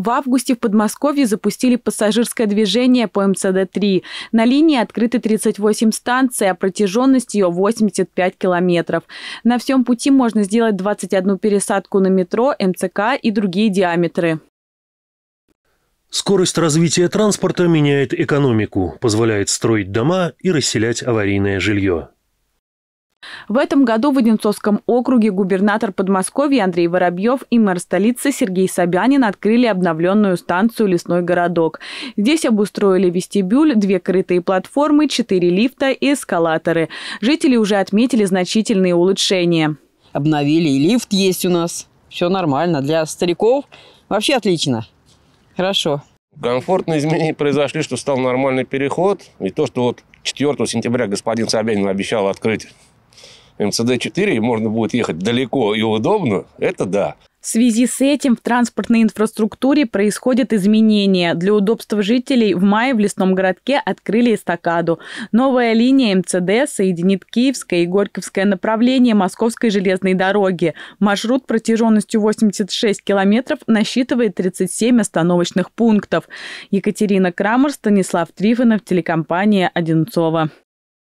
В августе в Подмосковье запустили пассажирское движение по МЦД-3. На линии открыты 38 станций, а протяженность ее 85 километров. На всем пути можно сделать 21 пересадку на метро, МЦК и другие диаметры. Скорость развития транспорта меняет экономику, позволяет строить дома и расселять аварийное жилье. В этом году в Одинцовском округе губернатор Подмосковья Андрей Воробьев и мэр столицы Сергей Собянин открыли обновленную станцию «Лесной городок». Здесь обустроили вестибюль, две крытые платформы, четыре лифта и эскалаторы. Жители уже отметили значительные улучшения. Обновили, и лифт есть у нас. Все нормально. Для стариков вообще отлично. Хорошо. Комфортные изменения произошли, что стал нормальный переход. И то, что вот 4 сентября господин Собянин обещал открыть МЦД-4, можно будет ехать далеко и удобно, это да. В связи с этим в транспортной инфраструктуре происходят изменения. Для удобства жителей в мае в лесном городке открыли эстакаду. Новая линия МЦД соединит Киевское и Горьковское направление Московской железной дороги. Маршрут протяженностью 86 километров насчитывает 37 остановочных пунктов. Екатерина Крамер, Станислав Трифонов, телекомпания «Одинцова».